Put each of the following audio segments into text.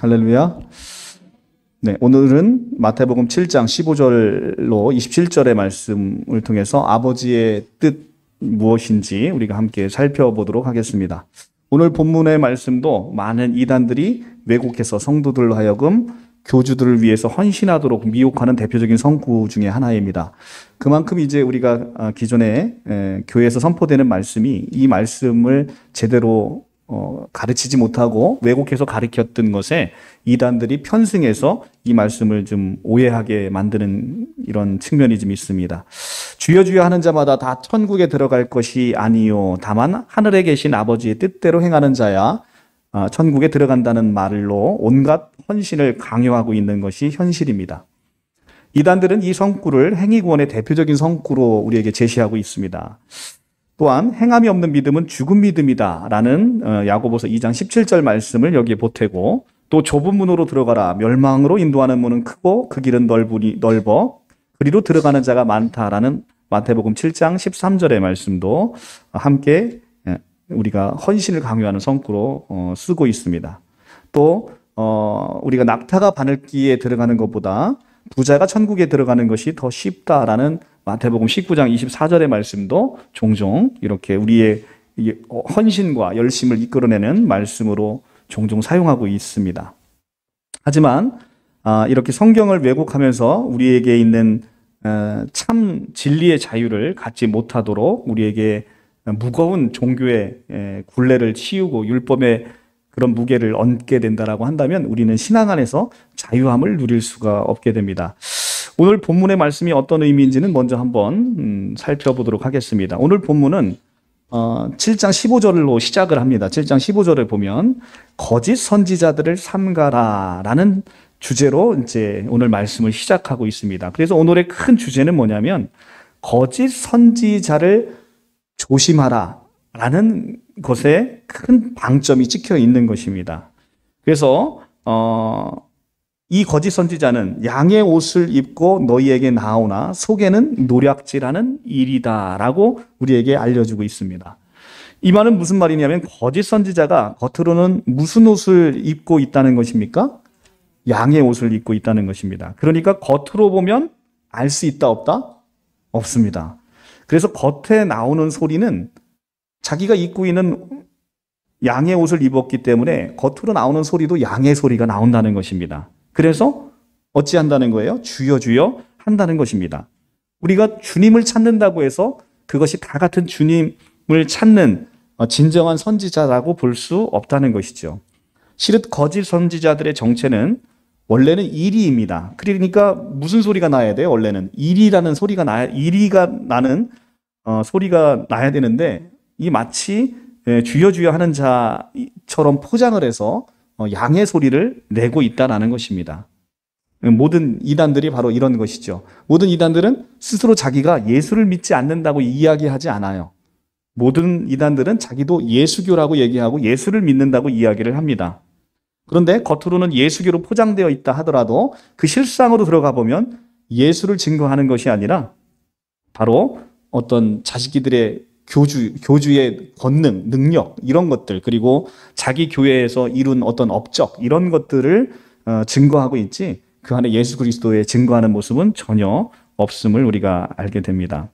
할렐루야. 네, 오늘은 마태복음 7장 15절로 27절의 말씀을 통해서 아버지의 뜻 무엇인지 우리가 함께 살펴보도록 하겠습니다. 오늘 본문의 말씀도 많은 이단들이 왜곡해서 성도들로 하여금 교주들을 위해서 헌신하도록 미혹하는 대표적인 성구 중의 하나입니다. 그만큼 이제 우리가 어, 기존에 교회에서 선포되는 말씀이 이 말씀을 제대로 어, 가르치지 못하고 왜곡해서 가르쳤던 것에 이단들이 편승해서 이 말씀을 좀 오해하게 만드는 이런 측면이 좀 있습니다. 주여 주여 하는 자마다 다 천국에 들어갈 것이 아니요 다만 하늘에 계신 아버지의 뜻대로 행하는 자야 아, 천국에 들어간다는 말로 온갖 헌신을 강요하고 있는 것이 현실입니다. 이단들은 이 성구를 행위구원의 대표적인 성구로 우리에게 제시하고 있습니다. 또한 행함이 없는 믿음은 죽은 믿음이다라는 어, 야고보서 2장 17절 말씀을 여기에 보태고 또 좁은 문으로 들어가라 멸망으로 인도하는 문은 크고 그 길은 넓으니 넓어 그리로 들어가는 자가 많다라는 마태복음 7장 13절의 말씀도 함께 예, 우리가 헌신을 강요하는 성구로 어, 쓰고 있습니다. 또 어, 우리가 낙타가 바늘기에 들어가는 것보다 부자가 천국에 들어가는 것이 더 쉽다라는 마태복음 19장 24절의 말씀도 종종 이렇게 우리의 헌신과 열심을 이끌어내는 말씀으로 종종 사용하고 있습니다. 하지만 아, 이렇게 성경을 왜곡하면서 우리에게 있는 어, 참 진리의 자유를 갖지 못하도록 우리에게 무거운 종교의 굴레를 치우고 율법의 그런 무게를 얹게 된다라고 한다면 우리는 신앙 안에서 자유함을 누릴 수가 없게 됩니다. 오늘 본문의 말씀이 어떤 의미인지는 먼저 한번 음, 살펴보도록 하겠습니다. 오늘 본문은 7장 어, 15절로 시작을 합니다. 7장 15절에 보면 거짓 선지자들을 삼가라라는 주제로 이제 오늘 말씀을 시작하고 있습니다. 그래서 오늘의 큰 주제는 뭐냐면 거짓 선지자를 조심하라 라는 것에 큰 방점이 찍혀 있는 것입니다. 그래서 어이 거짓 선지자는 양의 옷을 입고 너희에게 나오나 속에는 노략질하는 일이다라고 우리에게 알려주고 있습니다. 이 말은 무슨 말이냐면 거짓 선지자가 겉으로는 무슨 옷을 입고 있다는 것입니까? 양의 옷을 입고 있다는 것입니다. 그러니까 겉으로 보면 알 수 있다 없다? 없습니다. 그래서 겉에 나오는 소리는 자기가 입고 있는 양의 옷을 입었기 때문에 겉으로 나오는 소리도 양의 소리가 나온다는 것입니다. 그래서 어찌한다는 거예요? 주여 주여 한다는 것입니다. 우리가 주님을 찾는다고 해서 그것이 다 같은 주님을 찾는 어, 진정한 선지자라고 볼 수 없다는 것이죠. 시릇 거짓 선지자들의 정체는 원래는 일이입니다. 그러니까 무슨 소리가 나야 돼요? 원래는 일이라는 소리가 나 일이가 나는 어, 소리가 나야 되는데 이 마치 예, 주여 주여 하는 자처럼 포장을 해서 어, 양의 소리를 내고 있다라는 것입니다. 모든 이단들이 바로 이런 것이죠. 모든 이단들은 스스로 자기가 예수를 믿지 않는다고 이야기하지 않아요. 모든 이단들은 자기도 예수교라고 얘기하고 예수를 믿는다고 이야기를 합니다. 그런데 겉으로는 예수교로 포장되어 있다 하더라도 그 실상으로 들어가 보면 예수를 증거하는 것이 아니라 바로 어떤 자식이들의 교주, 교주의 권능, 능력, 이런 것들, 그리고 자기 교회에서 이룬 어떤 업적, 이런 것들을 어, 증거하고 있지, 그 안에 예수 그리스도의 증거하는 모습은 전혀 없음을 우리가 알게 됩니다.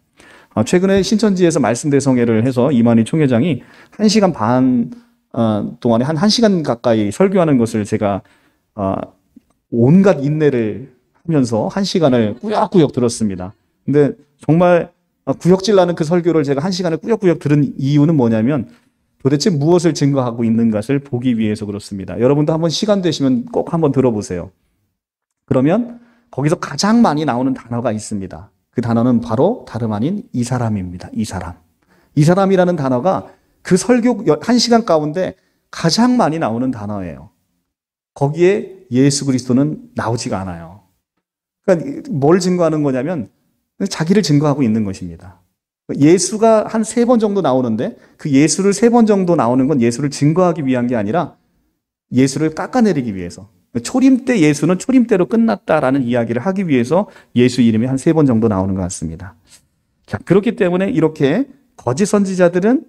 어, 최근에 신천지에서 말씀대성회를 해서 이만희 총회장이 한시간반 어, 동안에 한 1시간 가까이 설교하는 것을 제가 온갖 인내를 하면서 한시간을 꾸역꾸역 들었습니다. 근데 정말 어, 구역질나는 그 설교를 제가 한 시간을 꾸역꾸역 들은 이유는 뭐냐면 도대체 무엇을 증거하고 있는 것을 보기 위해서 그렇습니다. 여러분도 한번 시간 되시면 꼭 한번 들어보세요. 그러면 거기서 가장 많이 나오는 단어가 있습니다. 그 단어는 바로 다름 아닌 이 사람입니다. 이 사람. 이 사람이라는 단어가 그 설교 한 시간 가운데 가장 많이 나오는 단어예요. 거기에 예수 그리스도는 나오지가 않아요. 그러니까 뭘 증거하는 거냐면 자기를 증거하고 있는 것입니다. 예수가 한 세 번 정도 나오는데 그 예수를 세 번 정도 나오는 건 예수를 증거하기 위한 게 아니라 예수를 깎아내리기 위해서 초림 때 예수는 초림 때로 끝났다라는 이야기를 하기 위해서 예수 이름이 한 세 번 정도 나오는 것 같습니다. 자, 그렇기 때문에 이렇게 거짓 선지자들은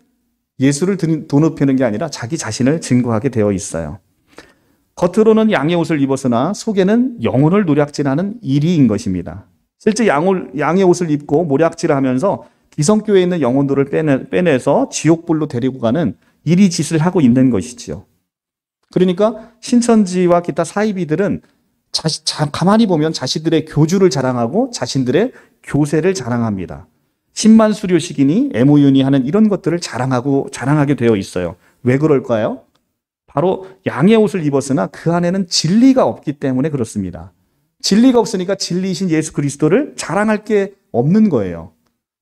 예수를 돈높이는 게 아니라 자기 자신을 증거하게 되어 있어요. 겉으로는 양의 옷을 입었으나 속에는 영혼을 노략진하는 일이인 것입니다. 실제 양을, 양의 옷을 입고 모략질하면서 기성교회에 있는 영혼들을 빼내, 빼내서 지옥불로 데리고 가는 이리 짓을 하고 있는 것이지요. 그러니까 신천지와 기타 사이비들은 자시, 자, 가만히 보면 자신들의 교주를 자랑하고 자신들의 교세를 자랑합니다. 10만 수료식이니 MOU니 하는 이런 것들을 자랑하고 자랑하게 되어 있어요. 왜 그럴까요? 바로 양의 옷을 입었으나 그 안에는 진리가 없기 때문에 그렇습니다. 진리가 없으니까 진리이신 예수 그리스도를 자랑할 게 없는 거예요.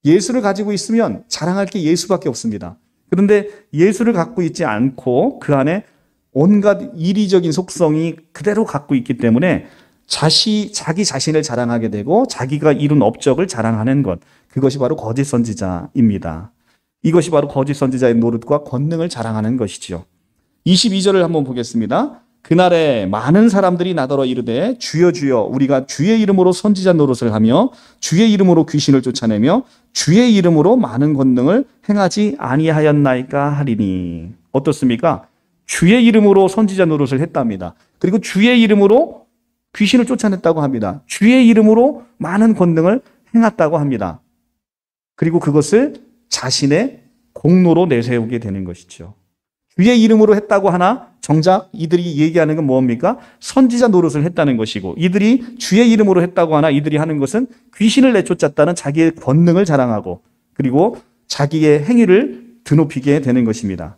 예수를 가지고 있으면 자랑할 게 예수밖에 없습니다. 그런데 예수를 갖고 있지 않고 그 안에 온갖 이리적인 속성이 그대로 갖고 있기 때문에 자시, 자기 자신을 자랑하게 되고 자기가 이룬 업적을 자랑하는 것. 그것이 바로 거짓 선지자입니다. 이것이 바로 거짓 선지자의 노릇과 권능을 자랑하는 것이지요. 22절을 한번 보겠습니다. 그날에 많은 사람들이 나더러 이르되 주여 주여 우리가 주의 이름으로 선지자 노릇을 하며 주의 이름으로 귀신을 쫓아내며 주의 이름으로 많은 권능을 행하지 아니하였나이까 하리니 어떻습니까? 주의 이름으로 선지자 노릇을 했답니다. 그리고 주의 이름으로 귀신을 쫓아냈다고 합니다. 주의 이름으로 많은 권능을 행했다고 합니다. 그리고 그것을 자신의 공로로 내세우게 되는 것이죠. 주의 이름으로 했다고 하나 정작 이들이 얘기하는 건 뭡니까? 선지자 노릇을 했다는 것이고 이들이 주의 이름으로 했다고 하나 이들이 하는 것은 귀신을 내쫓았다는 자기의 권능을 자랑하고 그리고 자기의 행위를 드높이게 되는 것입니다.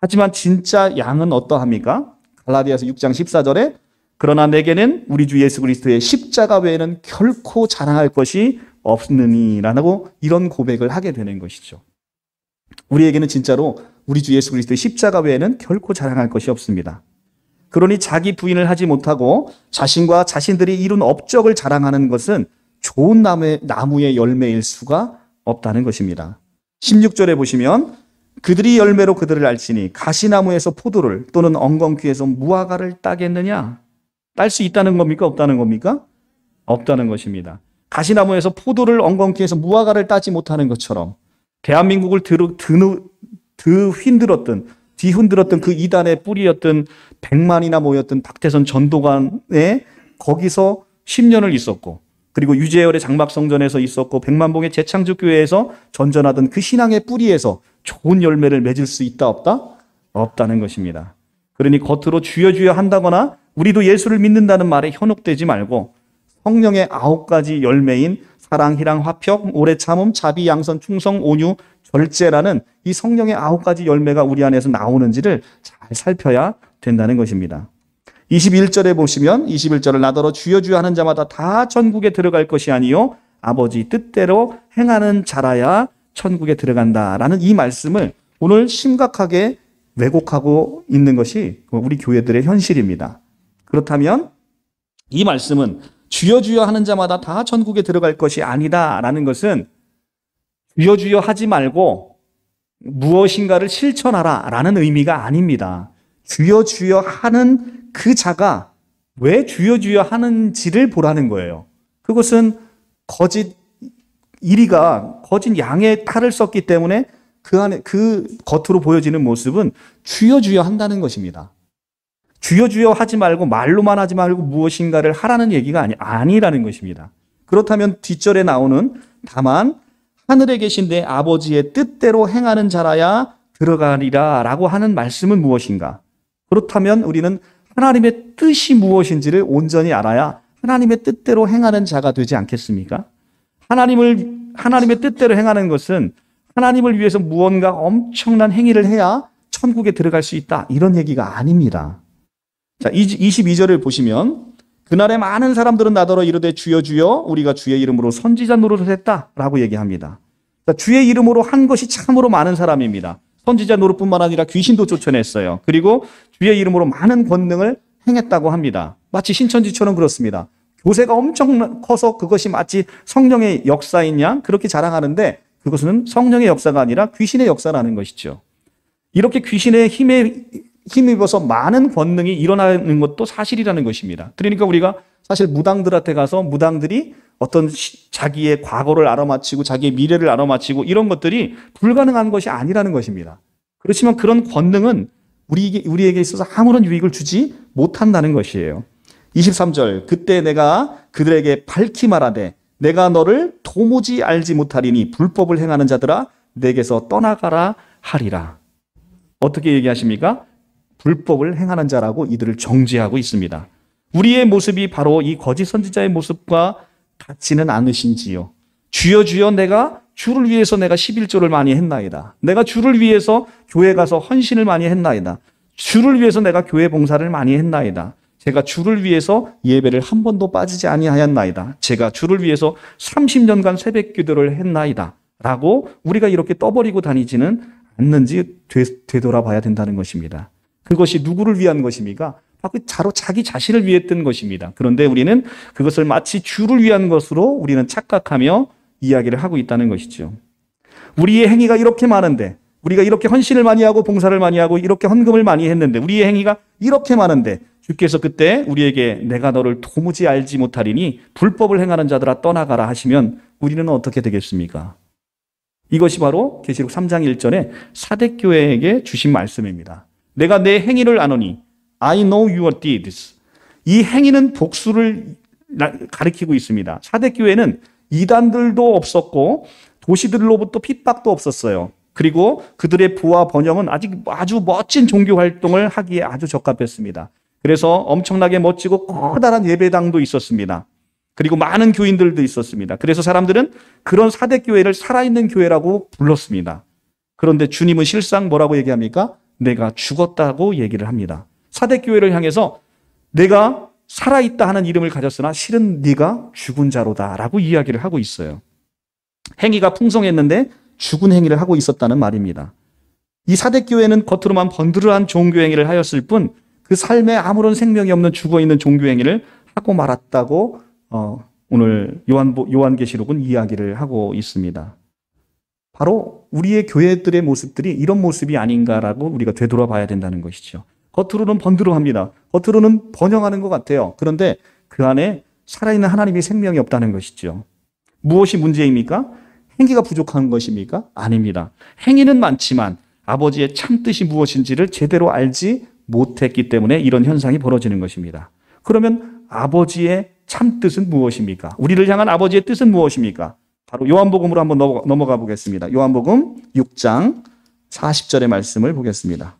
하지만 진짜 양은 어떠합니까? 갈라디아서 6장 14절에 그러나 내게는 우리 주 예수 그리스도의 십자가 외에는 결코 자랑할 것이 없느니라고 이런 고백을 하게 되는 것이죠. 우리에게는 진짜로 우리 주 예수 그리스도의 십자가 외에는 결코 자랑할 것이 없습니다. 그러니 자기 부인을 하지 못하고 자신과 자신들이 이룬 업적을 자랑하는 것은 좋은 나무의, 나무의 열매일 수가 없다는 것입니다. 16절에 보시면 그들이 열매로 그들을 알지니 가시나무에서 포도를 또는 엉겅퀴에서 무화과를 따겠느냐? 딸 수 있다는 겁니까? 없다는 겁니까? 없다는 것입니다. 가시나무에서 포도를 엉겅퀴에서 무화과를 따지 못하는 것처럼 대한민국을 드르, 드누, 그흔들었던 뒤흔들었던 그 이단의 뿌리였던 백만이나 모였던 박태선 전도관에 거기서 10년을 있었고 그리고 유재열의 장막성전에서 있었고 백만봉의 재창조교회에서 전전하던 그 신앙의 뿌리에서 좋은 열매를 맺을 수 있다 없다? 없다는 것입니다. 그러니 겉으로 주여 주여 한다거나 우리도 예수를 믿는다는 말에 현혹되지 말고 성령의 아홉 가지 열매인 사랑, 희랑, 화평, 오래 참음, 자비, 양선, 충성, 온유, 절제라는 이 성령의 아홉 가지 열매가 우리 안에서 나오는지를 잘 살펴야 된다는 것입니다. 21절에 보시면 21절을 나더러 주여 주여 하는 자마다 다 천국에 들어갈 것이 아니요 아버지 뜻대로 행하는 자라야 천국에 들어간다라는 이 말씀을 오늘 심각하게 왜곡하고 있는 것이 우리 교회들의 현실입니다. 그렇다면 이 말씀은 주여 주여 하는 자마다 다 천국에 들어갈 것이 아니다라는 것은 주여 주여 하지 말고 무엇인가를 실천하라라는 의미가 아닙니다. 주여 주여 하는 그 자가 왜 주여 주여 하는지를 보라는 거예요. 그것은 거짓 이리가 거짓 양의 탈을 썼기 때문에 그 안에 그 겉으로 보여지는 모습은 주여 주여 한다는 것입니다. 주여 주여 하지 말고 말로만 하지 말고 무엇인가를 하라는 얘기가 아니, 아니라는 것입니다. 그렇다면 뒷절에 나오는 다만 하늘에 계신 내 아버지의 뜻대로 행하는 자라야 들어가리라 라고 하는 말씀은 무엇인가? 그렇다면 우리는 하나님의 뜻이 무엇인지를 온전히 알아야 하나님의 뜻대로 행하는 자가 되지 않겠습니까? 하나님을, 하나님의 뜻대로 행하는 것은 하나님을 위해서 무언가 엄청난 행위를 해야 천국에 들어갈 수 있다. 이런 얘기가 아닙니다. 자, 22절을 보시면 그날에 많은 사람들은 나더러 이르되 주여 주여 우리가 주의 이름으로 선지자 노릇을 했다라고 얘기합니다. 자, 주의 이름으로 한 것이 참으로 많은 사람입니다. 선지자 노릇뿐만 아니라 귀신도 쫓아냈어요. 그리고 주의 이름으로 많은 권능을 행했다고 합니다. 마치 신천지처럼 그렇습니다. 교세가 엄청 커서 그것이 마치 성령의 역사인 양 그렇게 자랑하는데 그것은 성령의 역사가 아니라 귀신의 역사라는 것이죠. 이렇게 귀신의 힘에 힘입어서 많은 권능이 일어나는 것도 사실이라는 것입니다. 그러니까 우리가 사실 무당들한테 가서 무당들이 어떤 자기의 과거를 알아맞히고 자기의 미래를 알아맞히고 이런 것들이 불가능한 것이 아니라는 것입니다. 그렇지만 그런 권능은 우리, 우리에게 있어서 아무런 유익을 주지 못한다는 것이에요. 23절, 그때 내가 그들에게 밝히 말하되 내가 너를 도무지 알지 못하리니 불법을 행하는 자들아 내게서 떠나가라 하리라. 어떻게 얘기하십니까? 불법을 행하는 자라고 이들을 정죄하고 있습니다. 우리의 모습이 바로 이 거짓 선지자의 모습과 같지는 않으신지요. 주여 주여 내가 주를 위해서 내가 11조를 많이 했나이다. 내가 주를 위해서 교회 가서 헌신을 많이 했나이다. 주를 위해서 내가 교회 봉사를 많이 했나이다. 제가 주를 위해서 예배를 한 번도 빠지지 아니하였나이다. 제가 주를 위해서 30년간 새벽 기도를 했나이다. 라고 우리가 이렇게 떠버리고 다니지는 않는지 되, 되돌아봐야 된다는 것입니다. 그것이 누구를 위한 것입니까? 바로 자로 자기 자신을 위해뜬 것입니다. 그런데 우리는 그것을 마치 주를 위한 것으로 우리는 착각하며 이야기를 하고 있다는 것이죠. 우리의 행위가 이렇게 많은데 우리가 이렇게 헌신을 많이 하고 봉사를 많이 하고 이렇게 헌금을 많이 했는데 우리의 행위가 이렇게 많은데 주께서 그때 우리에게 내가 너를 도무지 알지 못하리니 불법을 행하는 자들아 떠나가라 하시면 우리는 어떻게 되겠습니까? 이것이 바로 계시록 3장 1절에 사대교회에게 주신 말씀입니다. 내가 내 행위를 아노니 I know your deeds. 이 행위는 복수를 가리키고 있습니다. 사대 교회는 이단들도 없었고 도시들로부터 핍박도 없었어요. 그리고 그들의 부와 번영은 아직 아주 멋진 종교 활동을 하기에 아주 적합했습니다. 그래서 엄청나게 멋지고 커다란 예배당도 있었습니다. 그리고 많은 교인들도 있었습니다. 그래서 사람들은 그런 사대 교회를 살아있는 교회라고 불렀습니다. 그런데 주님은 실상 뭐라고 얘기합니까? 내가 죽었다고 얘기를 합니다. 사대교회를 향해서 내가 살아있다 하는 이름을 가졌으나 실은 네가 죽은 자로다 라고 이야기를 하고 있어요. 행위가 풍성했는데 죽은 행위를 하고 있었다는 말입니다. 이 사대교회는 겉으로만 번드르한 종교행위를 하였을 뿐 그 삶에 아무런 생명이 없는 죽어있는 종교행위를 하고 말았다고 어, 오늘 요한, 요한계시록은 이야기를 하고 있습니다. 바로 우리의 교회들의 모습들이 이런 모습이 아닌가라고 우리가 되돌아봐야 된다는 것이죠. 겉으로는 번드로합니다. 겉으로는 번영하는 것 같아요. 그런데 그 안에 살아있는 하나님의 생명이 없다는 것이죠. 무엇이 문제입니까? 행위가 부족한 것입니까? 아닙니다. 행위는 많지만 아버지의 참뜻이 무엇인지를 제대로 알지 못했기 때문에 이런 현상이 벌어지는 것입니다. 그러면 아버지의 참뜻은 무엇입니까? 우리를 향한 아버지의 뜻은 무엇입니까? 바로 요한복음으로 한번 넘어가 보겠습니다. 요한복음 6장 40절의 말씀을 보겠습니다.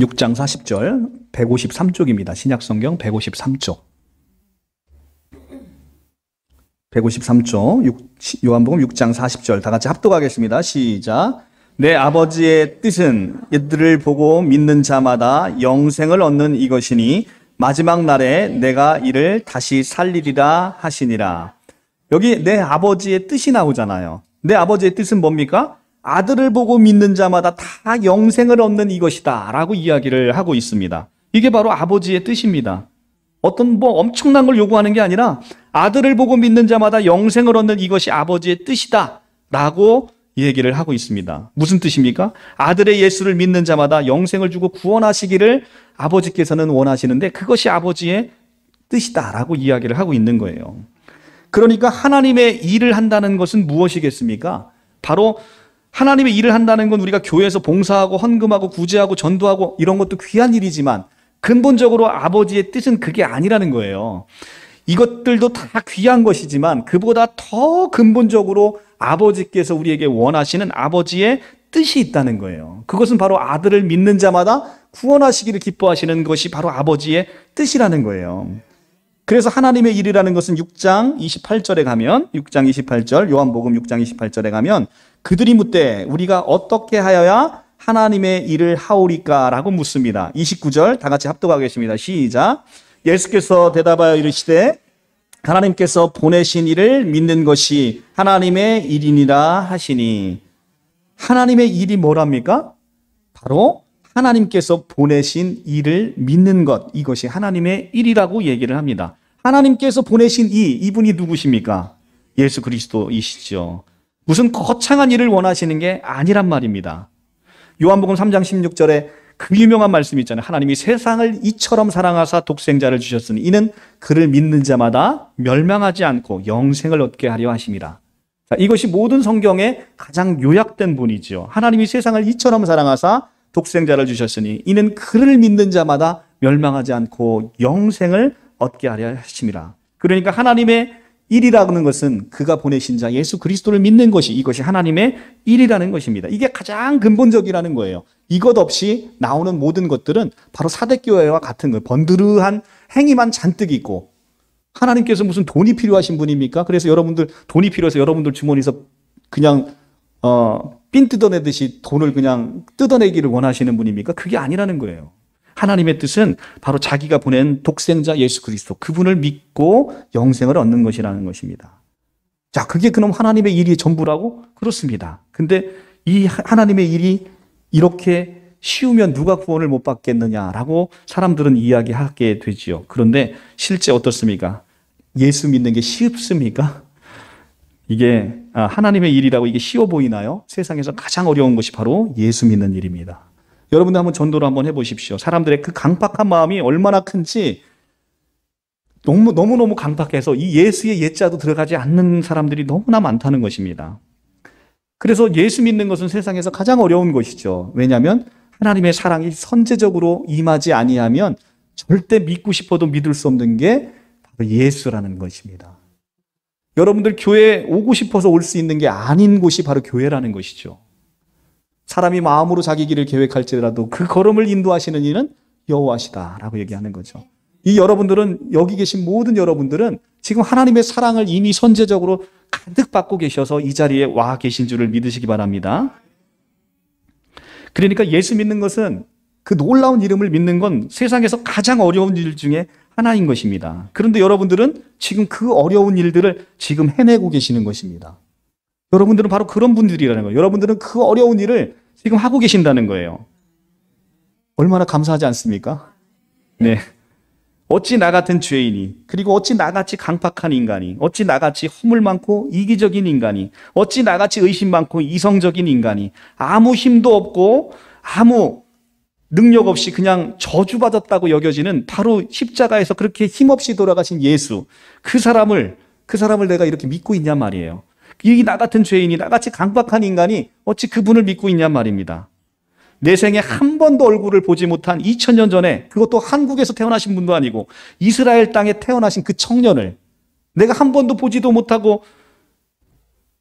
육장 40절 153쪽입니다. 신약성경 153쪽. 153조 6, 요한복음 6장 40절 다 같이 합독하겠습니다. 시작. 내 아버지의 뜻은 이들을 보고 믿는 자마다 영생을 얻는 이것이니 마지막 날에 내가 이를 다시 살리리라 하시니라. 여기 내 아버지의 뜻이 나오잖아요. 내 아버지의 뜻은 뭡니까? 아들을 보고 믿는 자마다 다 영생을 얻는 이것이다. 라고 이야기를 하고 있습니다. 이게 바로 아버지의 뜻입니다. 어떤 뭐 엄청난 걸 요구하는 게 아니라 아들을 보고 믿는 자마다 영생을 얻는 이것이 아버지의 뜻이다. 라고 얘기를 하고 있습니다. 무슨 뜻입니까? 아들의 예수를 믿는 자마다 영생을 주고 구원하시기를 아버지께서는 원하시는데 그것이 아버지의 뜻이다라고 이야기를 하고 있는 거예요. 그러니까 하나님의 일을 한다는 것은 무엇이겠습니까? 바로 하나님의 일을 한다는 건 우리가 교회에서 봉사하고 헌금하고 구제하고 전도하고 이런 것도 귀한 일이지만 근본적으로 아버지의 뜻은 그게 아니라는 거예요. 이것들도 다 귀한 것이지만 그보다 더 근본적으로 아버지께서 우리에게 원하시는 아버지의 뜻이 있다는 거예요. 그것은 바로 아들을 믿는 자마다 구원하시기를 기뻐하시는 것이 바로 아버지의 뜻이라는 거예요. 그래서 하나님의 일이라는 것은 6장 28절에 가면 6장 28절 요한복음 6장 28절에 가면 그들이 묻되 우리가 어떻게 하여야 하나님의 일을 하오리까라고 묻습니다. 29절 다 같이 합독하겠습니다. 시작. 예수께서 대답하여 이르시되 하나님께서 보내신 이를 믿는 것이 하나님의 일이니라 하시니 하나님의 일이 뭐랍니까? 바로 하나님께서 보내신 일을 믿는 것 이것이 하나님의 일이라고 얘기를 합니다. 하나님께서 보내신 이 이분이 누구십니까? 예수 그리스도이시죠. 무슨 거창한 일을 원하시는 게 아니란 말입니다. 요한복음 3장 16절에 그 유명한 말씀이 있잖아요. 하나님이 세상을 이처럼 사랑하사 독생자를 주셨으니 이는 그를 믿는 자마다 멸망하지 않고 영생을 얻게 하려 하심이라. 자, 이것이 모든 성경의 가장 요약된 분이지요. 하나님이 세상을 이처럼 사랑하사 독생자를 주셨으니 이는 그를 믿는 자마다 멸망하지 않고 영생을 얻게 하려 하심이라. 그러니까 하나님의 일이라는 것은 그가 보내신 자 예수 그리스도를 믿는 것이 이것이 하나님의 일이라는 것입니다. 이게 가장 근본적이라는 거예요. 이것 없이 나오는 모든 것들은 바로 사대교회와 같은 거예요. 번드르한 행위만 잔뜩 있고 하나님께서 무슨 돈이 필요하신 분입니까? 그래서 여러분들 돈이 필요해서 여러분들 주머니에서 그냥 어, 핀 뜯어내듯이 돈을 그냥 뜯어내기를 원하시는 분입니까? 그게 아니라는 거예요. 하나님의 뜻은 바로 자기가 보낸 독생자 예수 그리스도 그분을 믿고 영생을 얻는 것이라는 것입니다. 자, 그게 그놈 하나님의 일이 전부라고? 그렇습니다. 근데 이 하나님의 일이 이렇게 쉬우면 누가 구원을 못 받겠느냐라고 사람들은 이야기하게 되지요. 그런데 실제 어떻습니까? 예수 믿는 게 쉽습니까? 이게 아, 하나님의 일이라고 이게 쉬워 보이나요? 세상에서 가장 어려운 것이 바로 예수 믿는 일입니다. 여러분들 한번 전도를 한번 해보십시오. 사람들의 그 강박한 마음이 얼마나 큰지 너무, 너무너무 강박해서 이 예수의 예자도 들어가지 않는 사람들이 너무나 많다는 것입니다. 그래서 예수 믿는 것은 세상에서 가장 어려운 것이죠. 왜냐하면 하나님의 사랑이 선제적으로 임하지 아니하면 절대 믿고 싶어도 믿을 수 없는 게 바로 예수라는 것입니다. 여러분들 교회 에 오고 싶어서 올 수 있는 게 아닌 곳이 바로 교회라는 것이죠. 사람이 마음으로 자기 길을 계획할지라도 그 걸음을 인도하시는 이는 여호와시다라고 얘기하는 거죠. 이 여러분들은 여기 계신 모든 여러분들은 지금 하나님의 사랑을 이미 선제적으로 가득 받고 계셔서 이 자리에 와 계신 줄을 믿으시기 바랍니다. 그러니까 예수 믿는 것은 그 놀라운 이름을 믿는 건 세상에서 가장 어려운 일 중에 하나인 것입니다. 그런데 여러분들은 지금 그 어려운 일들을 지금 해내고 계시는 것입니다. 여러분들은 바로 그런 분들이라는 거예요. 여러분들은 그 어려운 일을 지금 하고 계신다는 거예요. 얼마나 감사하지 않습니까? 네. 어찌 나 같은 죄인이, 그리고 어찌 나같이 강팍한 인간이, 어찌 나같이 허물 많고 이기적인 인간이, 어찌 나같이 의심 많고 이성적인 인간이, 아무 힘도 없고, 아무 능력 없이 그냥 저주받았다고 여겨지는 바로 십자가에서 그렇게 힘없이 돌아가신 예수, 그 사람을, 그 사람을 내가 이렇게 믿고 있냐 말이에요. 이나 같은 죄인이 나같이 강박한 인간이 어찌 그분을 믿고 있냔 말입니다. 내 생에 한 번도 얼굴을 보지 못한 2000년 전에 그것도 한국에서 태어나신 분도 아니고 이스라엘 땅에 태어나신 그 청년을 내가 한 번도 보지도 못하고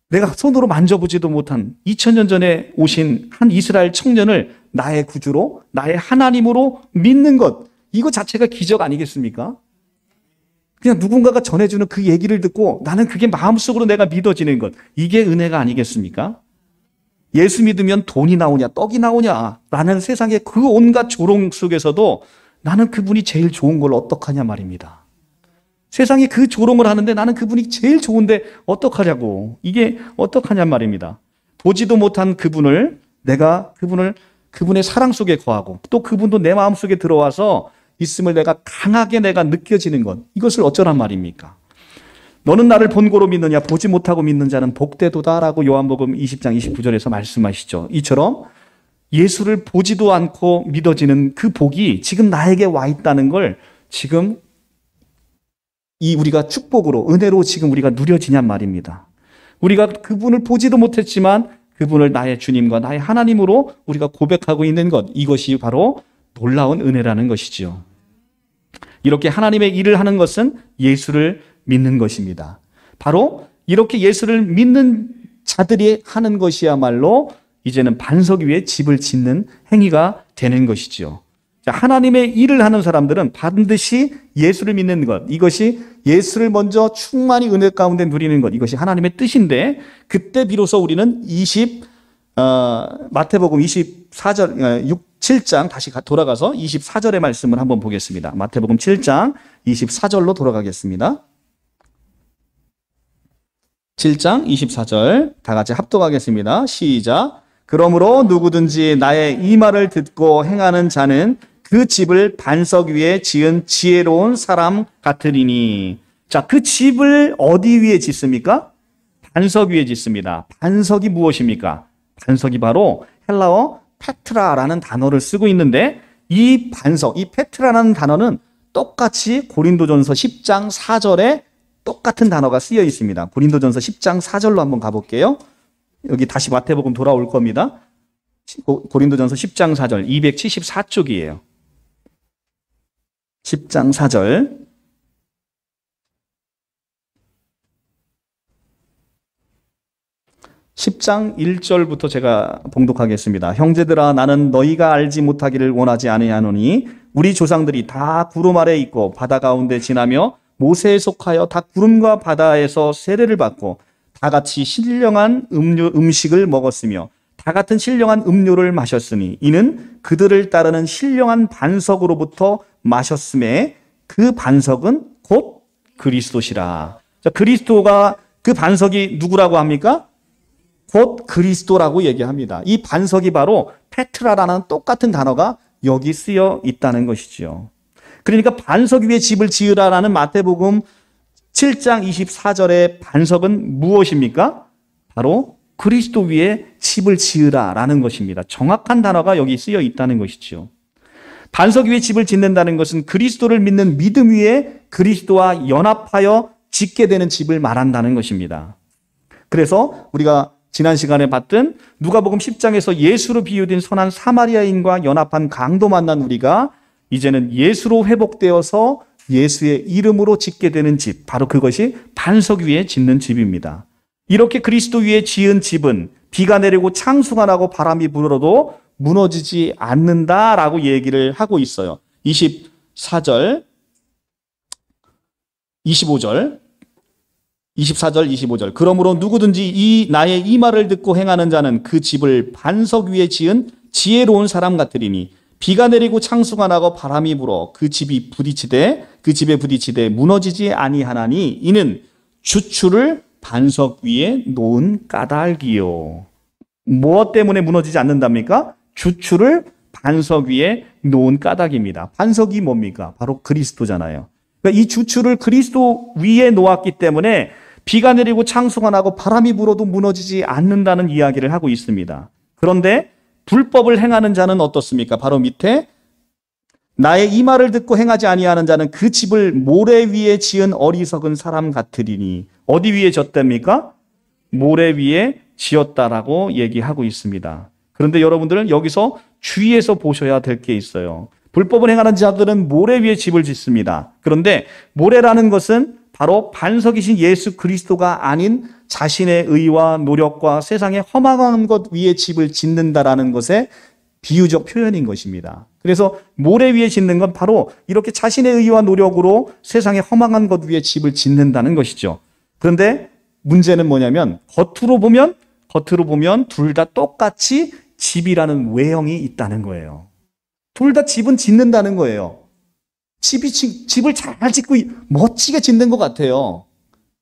내가 손으로 만져보지도 못한 2000년 전에 오신 한 이스라엘 청년을 나의 구주로 나의 하나님으로 믿는 것 이거 자체가 기적 아니겠습니까? 그냥 누군가가 전해주는 그 얘기를 듣고 나는 그게 마음속으로 내가 믿어지는 것. 이게 은혜가 아니겠습니까? 예수 믿으면 돈이 나오냐, 떡이 나오냐, 라는 세상의 그 온갖 조롱 속에서도 나는 그분이 제일 좋은 걸 어떡하냐 말입니다. 세상이 그 조롱을 하는데 나는 그분이 제일 좋은데 어떡하냐고. 이게 어떡하냐 말입니다. 보지도 못한 그분을 내가 그분을 그분의 사랑 속에 거하고 또 그분도 내 마음 속에 들어와서 있음을 내가 강하게 내가 느껴지는 것 이것을 어쩌란 말입니까? 너는 나를 본고로 믿느냐 보지 못하고 믿는 자는 복대도다라고 요한복음 20장 29절에서 말씀하시죠. 이처럼 예수를 보지도 않고 믿어지는 그 복이 지금 나에게 와 있다는 걸 지금 이 우리가 축복으로 은혜로 지금 우리가 누려지냔 말입니다. 우리가 그분을 보지도 못했지만 그분을 나의 주님과 나의 하나님으로 우리가 고백하고 있는 것 이것이 바로 놀라운 은혜라는 것이지요. 이렇게 하나님의 일을 하는 것은 예수를 믿는 것입니다. 바로 이렇게 예수를 믿는 자들이 하는 것이야말로 이제는 반석 위에 집을 짓는 행위가 되는 것이지 하나님의 일을 하는 사람들은 반드시 예수를 믿는 것. 이것이 예수를 먼저 충만히 은혜 가운데 누리는 것. 이것이 하나님의 뜻인데 그때 비로소 우리는 20 어, 마태복음 24절 7장 다시 돌아가서 24절의 말씀을 한번 보겠습니다. 마태복음 7장 24절로 돌아가겠습니다. 7장 24절 다 같이 합독하겠습니다. 시작. 그러므로 누구든지 나의 이 말을 듣고 행하는 자는 그 집을 반석 위에 지은 지혜로운 사람 같으리니. 자, 그 집을 어디 위에 짓습니까? 반석 위에 짓습니다. 반석이 무엇입니까? 반석이 바로 헬라어 페트라라는 단어를 쓰고 있는데 이 반석, 이 페트라라는 단어는 똑같이 고린도전서 10장 4절에 똑같은 단어가 쓰여 있습니다. 고린도전서 10장 4절로 한번 가볼게요. 여기 다시 마태복음 돌아올 겁니다. 고린도전서 10장 4절 274쪽이에요. 10장 4절 10장 1절부터 제가 봉독하겠습니다. 형제들아 나는 너희가 알지 못하기를 원하지 아니하노니 우리 조상들이 다 구름 아래 있고 바다 가운데 지나며 모세에 속하여 다 구름과 바다에서 세례를 받고 다 같이 신령한 음료 음식을 먹었으며 다 같은 신령한 음료를 마셨으니 이는 그들을 따르는 신령한 반석으로부터 마셨음에 그 반석은 곧 그리스도시라. 자, 그리스도가 그 반석이 누구라고 합니까? 곧 그리스도라고 얘기합니다. 이 반석이 바로 페트라라는 똑같은 단어가 여기 쓰여 있다는 것이지요. 그러니까 반석 위에 집을 지으라라는 마태복음 7장 24절의 반석은 무엇입니까? 바로 그리스도 위에 집을 지으라라는 것입니다. 정확한 단어가 여기 쓰여 있다는 것이지요. 반석 위에 집을 짓는다는 것은 그리스도를 믿는 믿음 위에 그리스도와 연합하여 짓게 되는 집을 말한다는 것입니다. 그래서 우리가 지난 시간에 봤던 누가복음 10장에서 예수로 비유된 선한 사마리아인과 연합한 강도 만난 우리가 이제는 예수로 회복되어서 예수의 이름으로 짓게 되는 집, 바로 그것이 반석 위에 짓는 집입니다. 이렇게 그리스도 위에 지은 집은 비가 내리고 창수가 나고 바람이 불어도 무너지지 않는다라고 얘기를 하고 있어요. 24절, 25절, 24절, 25절. 그러므로 누구든지 이 나의 이 말을 듣고 행하는 자는 그 집을 반석 위에 지은 지혜로운 사람 같으리니 비가 내리고 창수가 나고 바람이 불어 그 집이 부딪히되 그 집에 부딪히되 무너지지 아니하나니 이는 주추를 반석 위에 놓은 까닭이요. 무엇 때문에 무너지지 않는답니까? 주추를 반석 위에 놓은 까닭입니다. 반석이 뭡니까? 바로 그리스도잖아요. 그러니까 이 주추를 그리스도 위에 놓았기 때문에 비가 내리고 창수가 나고 바람이 불어도 무너지지 않는다는 이야기를 하고 있습니다. 그런데 불법을 행하는 자는 어떻습니까? 바로 밑에 나의 이 말을 듣고 행하지 아니하는 자는 그 집을 모래 위에 지은 어리석은 사람 같으리니 어디 위에 졌답니까? 모래 위에 지었다라고 얘기하고 있습니다. 그런데 여러분들은 여기서 주의해서 보셔야 될 게 있어요. 불법을 행하는 자들은 모래 위에 집을 짓습니다. 그런데 모래라는 것은 바로 반석이신 예수 그리스도가 아닌 자신의 의와 노력과 세상의 허망한 것 위에 집을 짓는다라는 것에 비유적 표현인 것입니다. 그래서 모래 위에 짓는 건 바로 이렇게 자신의 의와 노력으로 세상의 허망한 것 위에 집을 짓는다는 것이죠. 그런데 문제는 뭐냐면 겉으로 보면 겉으로 보면 둘 다 똑같이 집이라는 외형이 있다는 거예요. 둘 다 집은 짓는다는 거예요. 집이, 집을 잘 짓고 멋지게 짓는 것 같아요.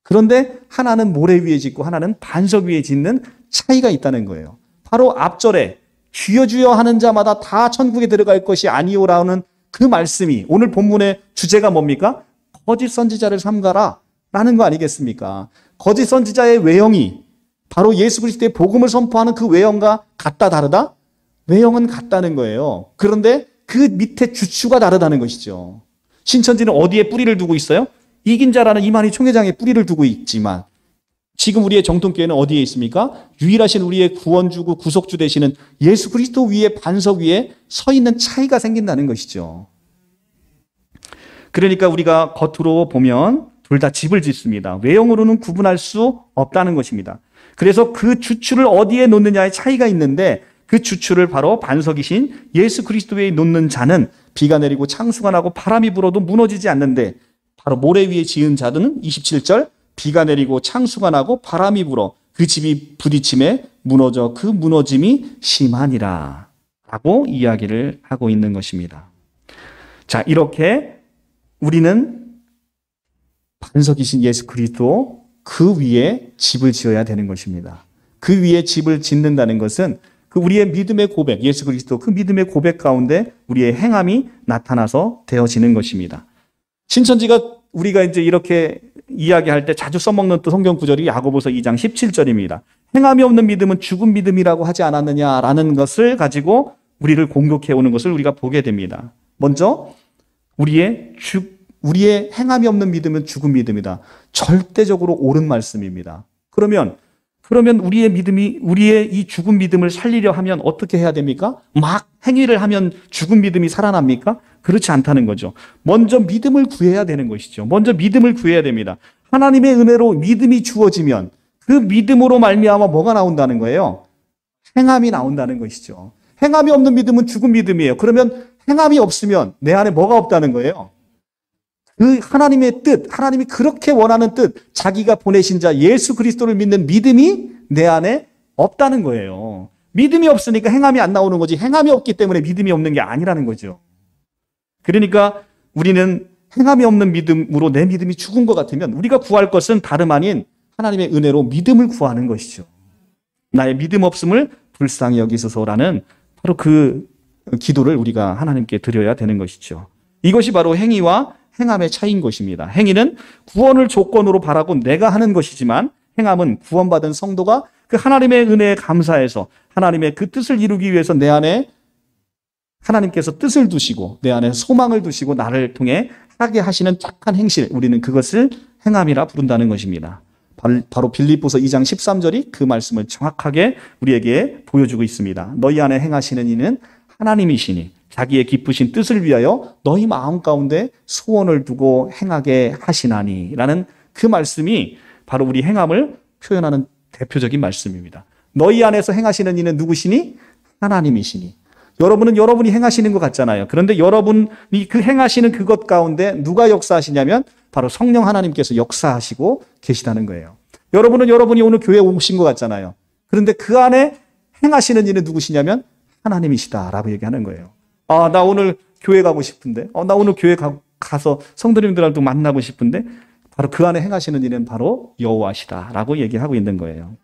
그런데 하나는 모래 위에 짓고 하나는 반석 위에 짓는 차이가 있다는 거예요. 바로 앞절에 주여 주여 하는 자마다 다 천국에 들어갈 것이 아니오라는 그 말씀이 오늘 본문의 주제가 뭡니까? 거짓 선지자를 삼가라 라는 거 아니겠습니까? 거짓 선지자의 외형이 바로 예수 그리스도의 복음을 선포하는 그 외형과 같다 다르다? 외형은 같다는 거예요. 그런데 그 밑에 주추가 다르다는 것이죠. 신천지는 어디에 뿌리를 두고 있어요? 이긴 자라는 이만희 총회장에 뿌리를 두고 있지만 지금 우리의 정통교회는 어디에 있습니까? 유일하신 우리의 구원주고 구속주 되시는 예수 그리스도 위에 반석 위에 서 있는 차이가 생긴다는 것이죠. 그러니까 우리가 겉으로 보면 둘 다 집을 짓습니다. 외형으로는 구분할 수 없다는 것입니다. 그래서 그 주추를 어디에 놓느냐의 차이가 있는데 그 주추를 바로 반석이신 예수 그리스도에 놓는 자는 비가 내리고 창수가 나고 바람이 불어도 무너지지 않는데 바로 모래 위에 지은 자들은 27절 비가 내리고 창수가 나고 바람이 불어 그 집이 부딪힘에 무너져 그 무너짐이 심하니라 라고 이야기를 하고 있는 것입니다. 자, 이렇게 우리는 반석이신 예수 그리스도 그 위에 집을 지어야 되는 것입니다. 그 위에 집을 짓는다는 것은 그 우리의 믿음의 고백, 예수 그리스도 그 믿음의 고백 가운데 우리의 행함이 나타나서 되어지는 것입니다. 신천지가 우리가 이제 이렇게 이야기할 때 자주 써먹는 또 성경 구절이 야고보서 2장 17절입니다. 행함이 없는 믿음은 죽은 믿음이라고 하지 않았느냐라는 것을 가지고 우리를 공격해 오는 것을 우리가 보게 됩니다. 먼저 우리의 죽 우리의 행함이 없는 믿음은 죽은 믿음이다. 절대적으로 옳은 말씀입니다. 그러면 그러면 우리의 믿음이 우리의 이 죽은 믿음을 살리려 하면 어떻게 해야 됩니까? 막 행위를 하면 죽은 믿음이 살아납니까? 그렇지 않다는 거죠. 먼저 믿음을 구해야 되는 것이죠. 먼저 믿음을 구해야 됩니다. 하나님의 은혜로 믿음이 주어지면 그 믿음으로 말미암아 뭐가 나온다는 거예요? 행함이 나온다는 것이죠. 행함이 없는 믿음은 죽은 믿음이에요. 그러면 행함이 없으면 내 안에 뭐가 없다는 거예요? 그 하나님의 뜻, 하나님이 그렇게 원하는 뜻, 자기가 보내신 자 예수 그리스도를 믿는 믿음이 내 안에 없다는 거예요. 믿음이 없으니까 행함이 안 나오는 거지. 행함이 없기 때문에 믿음이 없는 게 아니라는 거죠. 그러니까 우리는 행함이 없는 믿음으로 내 믿음이 죽은 것 같으면 우리가 구할 것은 다름 아닌 하나님의 은혜로 믿음을 구하는 것이죠. 나의 믿음 없음을 불쌍히 여기소서라는 바로 그 기도를 우리가 하나님께 드려야 되는 것이죠. 이것이 바로 행위와 행함의 차이인 것입니다. 행위는 구원을 조건으로 바라고 내가 하는 것이지만 행함은 구원받은 성도가 그 하나님의 은혜에 감사해서 하나님의 그 뜻을 이루기 위해서 내 안에 하나님께서 뜻을 두시고 내 안에 소망을 두시고 나를 통해 하게 하시는 착한 행실 우리는 그것을 행함이라 부른다는 것입니다. 바로 빌립보서 2장 13절이 그 말씀을 정확하게 우리에게 보여주고 있습니다. 너희 안에 행하시는 이는 하나님이시니 자기의 기쁘신 뜻을 위하여 너희 마음 가운데 소원을 두고 행하게 하시나니라는 그 말씀이 바로 우리 행함을 표현하는 대표적인 말씀입니다. 너희 안에서 행하시는 이는 누구시니? 하나님이시니. 여러분은 여러분이 행하시는 것 같잖아요. 그런데 여러분이 그 행하시는 그것 가운데 누가 역사하시냐면 바로 성령 하나님께서 역사하시고 계시다는 거예요. 여러분은 여러분이 오늘 교회 오신 것 같잖아요. 그런데 그 안에 행하시는 이는 누구시냐면 하나님이시다라고 얘기하는 거예요. 아, 나 오늘 교회 가고 싶은데. 어, 나 오늘 교회 가, 가서 성도님들하고 만나고 싶은데. 바로 그 안에 행하시는 일은 바로 여호와시다라고 얘기하고 있는 거예요.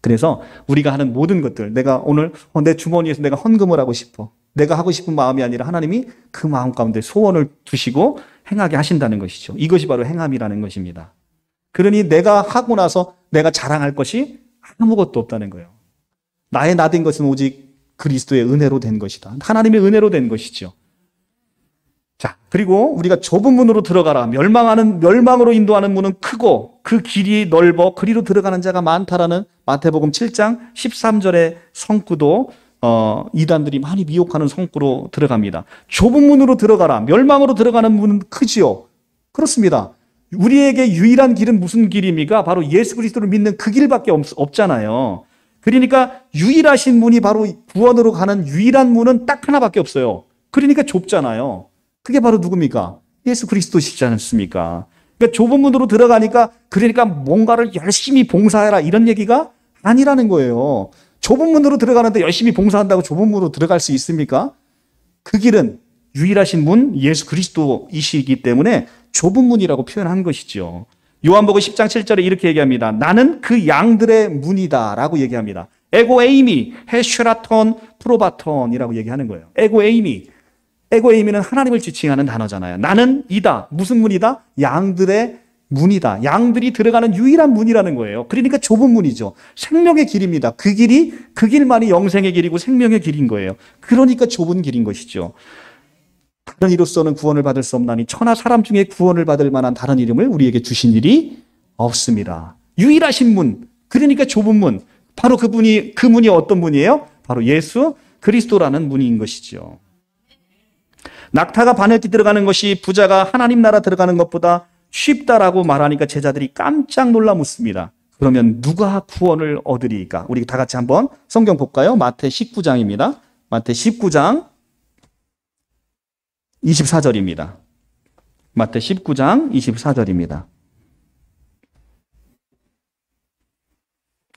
그래서 우리가 하는 모든 것들, 내가 오늘 어, 내 주머니에서 내가 헌금을 하고 싶어. 내가 하고 싶은 마음이 아니라 하나님이 그 마음 가운데 소원을 두시고 행하게 하신다는 것이죠. 이것이 바로 행함이라는 것입니다. 그러니 내가 하고 나서 내가 자랑할 것이 아무것도 없다는 거예요. 나의 나된 것은 오직 그리스도의 은혜로 된 것이다. 하나님의 은혜로 된 것이죠. 자, 그리고 우리가 좁은 문으로 들어가라. 멸망하는 멸망으로 인도하는 문은 크고 그 길이 넓어 그리로 들어가는 자가 많다라는 마태복음 7장 13절의 성구도 어, 이단들이 많이 미혹하는 성구로 들어갑니다. 좁은 문으로 들어가라. 멸망으로 들어가는 문은 크지요. 그렇습니다. 우리에게 유일한 길은 무슨 길입니까? 바로 예수 그리스도를 믿는 그 길밖에 없, 없잖아요. 그러니까 유일하신 문이 바로 구원으로 가는 유일한 문은 딱 하나밖에 없어요. 그러니까 좁잖아요. 그게 바로 누굽니까? 예수 그리스도시지 않습니까? 그러니까 좁은 문으로 들어가니까 그러니까 뭔가를 열심히 봉사해라 이런 얘기가 아니라는 거예요. 좁은 문으로 들어가는데 열심히 봉사한다고 좁은 문으로 들어갈 수 있습니까? 그 길은 유일하신 문 예수 그리스도이시기 때문에 좁은 문이라고 표현한 것이죠. 요한복음 10장 7절에 이렇게 얘기합니다. 나는 그 양들의 문이다라고 얘기합니다. 에고 에이미, 헤슈라톤, 프로바톤이라고 얘기하는 거예요. 에고 에이미. 에고 에이미는 하나님을 지칭하는 단어잖아요. 나는 이다. 무슨 문이다? 양들의 문이다. 양들이 들어가는 유일한 문이라는 거예요. 그러니까 좁은 문이죠. 생명의 길입니다. 그 길이 그 길만이 영생의 길이고 생명의 길인 거예요. 그러니까 좁은 길인 것이죠. 다른 이로서는 구원을 받을 수 없나니 천하 사람 중에 구원을 받을 만한 다른 이름을 우리에게 주신 일이 없습니다. 유일하신 문, 그러니까 좁은 문, 바로 그 문이 그 문이 어떤 문이에요? 바로 예수 그리스도라는 문인 것이죠. 낙타가 바늘 뒤 들어가는 것이 부자가 하나님 나라 들어가는 것보다 쉽다라고 말하니까 제자들이 깜짝 놀라 묻습니다. 그러면 누가 구원을 얻으리까? 우리 다 같이 한번 성경 볼까요? 마태 19장입니다. 마태 19장 24절입니다. 마태 19장 24절입니다.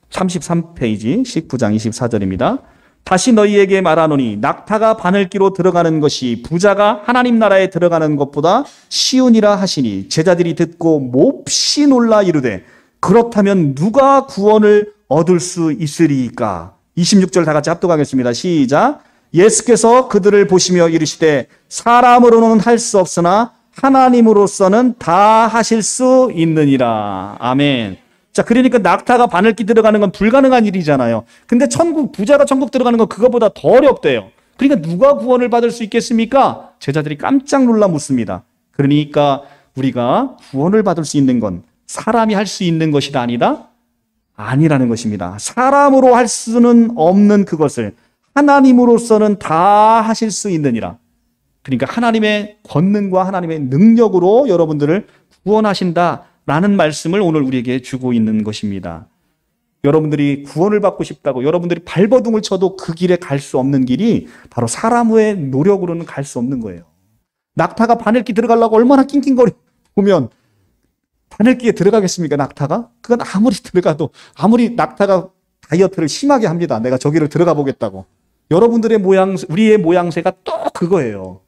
33페이지 19장 24절입니다. 다시 너희에게 말하노니 낙타가 바늘기로 들어가는 것이 부자가 하나님 나라에 들어가는 것보다 쉬우이라 하시니 제자들이 듣고 몹시 놀라 이르되 그렇다면 누가 구원을 얻을 수 있으리까? 26절 다 같이 합독하겠습니다. 시작. 예수께서 그들을 보시며 이르시되 사람으로는 할 수 없으나 하나님으로서는 다 하실 수 있느니라. 아멘. 자, 그러니까 낙타가 바늘기 들어가는 건 불가능한 일이잖아요. 근데 천국, 부자가 천국 들어가는 건 그거보다 더 어렵대요. 그러니까 누가 구원을 받을 수 있겠습니까? 제자들이 깜짝 놀라 묻습니다. 그러니까 우리가 구원을 받을 수 있는 건 사람이 할 수 있는 것이 아니다? 아니라는 것입니다. 사람으로 할 수는 없는 그것을 하나님으로서는 다 하실 수 있느니라. 그러니까 하나님의 권능과 하나님의 능력으로 여러분들을 구원하신다라는 말씀을 오늘 우리에게 주고 있는 것입니다. 여러분들이 구원을 받고 싶다고 여러분들이 발버둥을 쳐도 그 길에 갈 수 없는 길이 바로 사람의 노력으로는 갈 수 없는 거예요. 낙타가 바늘기 들어가려고 얼마나 낑낑거리 보면 바늘기에 들어가겠습니까, 낙타가? 그건 아무리 들어가도 아무리 낙타가 다이어트를 심하게 합니다. 내가 저기를 들어가 보겠다고. 여러분들의 모양, 우리의 모양새가 또 그거예요.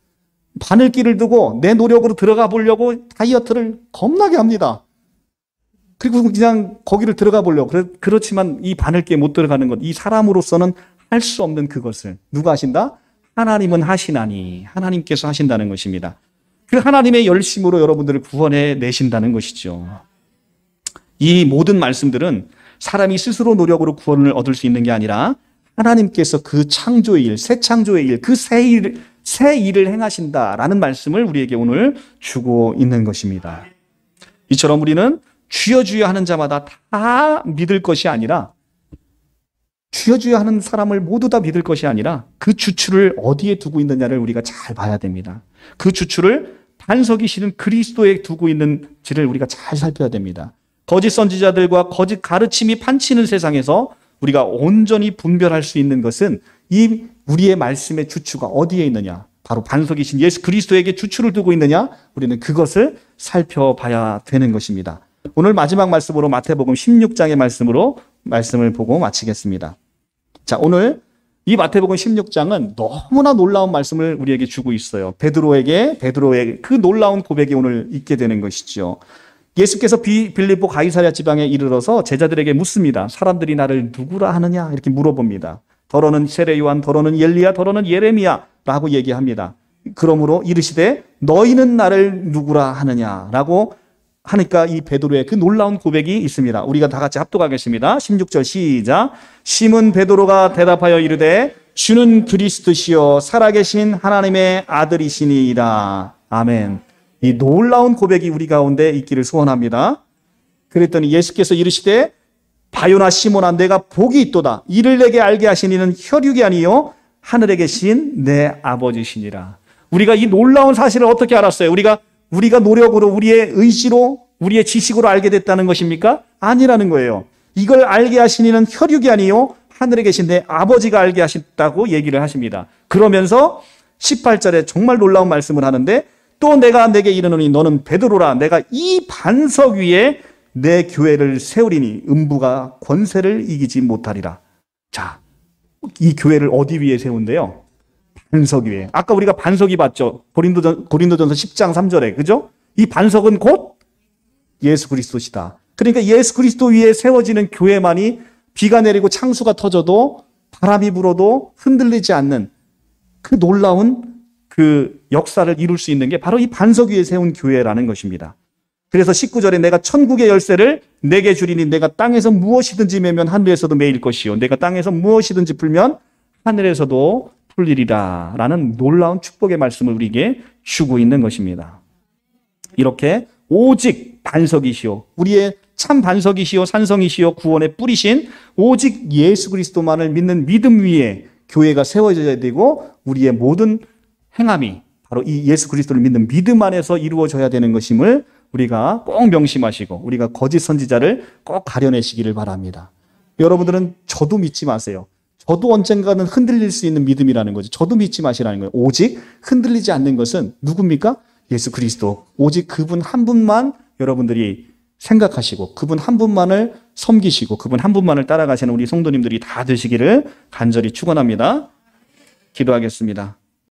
바늘길을 두고 내 노력으로 들어가 보려고 다이어트를 겁나게 합니다. 그리고 그냥 거기를 들어가 보려고. 그렇지만 이바늘길에못 들어가는 것, 이 사람으로서는 할 수 없는 그것을 누가 하신다? 하나님은 하시나니 하나님께서 하신다는 것입니다. 그 하나님의 열심으로 여러분들을 구원해 내신다는 것이죠. 이 모든 말씀들은 사람이 스스로 노력으로 구원을 얻을 수 있는 게 아니라 하나님께서 그 창조의 일, 새 창조의 일, 그 새 일, 새 일을 행하신다라는 말씀을 우리에게 오늘 주고 있는 것입니다. 이처럼 우리는 주여 주여 하는 자마다 다 믿을 것이 아니라 주여 주여 하는 사람을 모두 다 믿을 것이 아니라 그 주추를 어디에 두고 있느냐를 우리가 잘 봐야 됩니다. 그 주추를 반석이시는 그리스도에 두고 있는지를 우리가 잘 살펴야 됩니다. 거짓 선지자들과 거짓 가르침이 판치는 세상에서 우리가 온전히 분별할 수 있는 것은 이 우리의 말씀의 주추가 어디에 있느냐? 바로 반석이신 예수 그리스도에게 주추를 두고 있느냐? 우리는 그것을 살펴봐야 되는 것입니다. 오늘 마지막 말씀으로 마태복음 16장의 말씀으로 말씀을 보고 마치겠습니다. 자, 오늘 이 마태복음 16장은 너무나 놀라운 말씀을 우리에게 주고 있어요. 베드로에게 베드로의 그 놀라운 고백이 오늘 있게 되는 것이죠. 예수께서 빌립보 가이사랴 지방에 이르러서 제자들에게 묻습니다. 사람들이 나를 누구라 하느냐 이렇게 물어봅니다. 더러는 세례 요한, 더러는 엘리야, 더러는 예레미야라고 얘기합니다. 그러므로 이르시되 너희는 나를 누구라 하느냐라고 하니까 이 베드로의 그 놀라운 고백이 있습니다. 우리가 다 같이 합독하겠습니다. 16절 시작. 심은 베드로가 대답하여 이르되 주는 그리스도시요 살아계신 하나님의 아들이시니이다. 아멘. 이 놀라운 고백이 우리 가운데 있기를 소원합니다. 그랬더니 예수께서 이르시되 바요나 시몬아 내가 복이 있도다. 이를 내게 알게 하신 이는 혈육이 아니요 하늘에 계신 내 아버지시니라. 우리가 이 놀라운 사실을 어떻게 알았어요? 우리가 우리가 노력으로 우리의 의지로 우리의 지식으로 알게 됐다는 것입니까? 아니라는 거예요. 이걸 알게 하신 이는 혈육이 아니요 하늘에 계신 내 아버지가 알게 하셨다고 얘기를 하십니다. 그러면서 18절에 정말 놀라운 말씀을 하는데 또 내가 내게 이르노니 너는 베드로라 내가 이 반석 위에 내 교회를 세우리니 음부가 권세를 이기지 못하리라. 자, 이 교회를 어디 위에 세운대요? 반석 위에. 아까 우리가 반석이 봤죠. 고린도전 고린도전서 10장 3절에. 그죠? 이 반석은 곧 예수 그리스도시다. 그러니까 예수 그리스도 위에 세워지는 교회만이 비가 내리고 창수가 터져도 바람이 불어도 흔들리지 않는 그 놀라운 그 역사를 이룰 수 있는 게 바로 이 반석 위에 세운 교회라는 것입니다. 그래서 19절에 내가 천국의 열쇠를 내게 주리니 내가 땅에서 무엇이든지 매면 하늘에서도 매일 것이요. 내가 땅에서 무엇이든지 풀면 하늘에서도 풀리리라. 라는 놀라운 축복의 말씀을 우리에게 주고 있는 것입니다. 이렇게 오직 반석이시요. 우리의 참 반석이시요. 산성이시요. 구원의 뿌리신 오직 예수 그리스도만을 믿는 믿음 위에 교회가 세워져야 되고 우리의 모든 행함이 바로 이 예수 그리스도를 믿는 믿음 안에서 이루어져야 되는 것임을 우리가 꼭 명심하시고 우리가 거짓 선지자를 꼭 가려내시기를 바랍니다. 여러분들은 저도 믿지 마세요. 저도 언젠가는 흔들릴 수 있는 믿음이라는 거죠. 저도 믿지 마시라는 거예요. 오직 흔들리지 않는 것은 누굽니까? 예수 그리스도. 오직 그분 한 분만 여러분들이 생각하시고 그분 한 분만을 섬기시고 그분 한 분만을 따라가시는 우리 성도님들이 다 되시기를 간절히 축원합니다. 기도하겠습니다.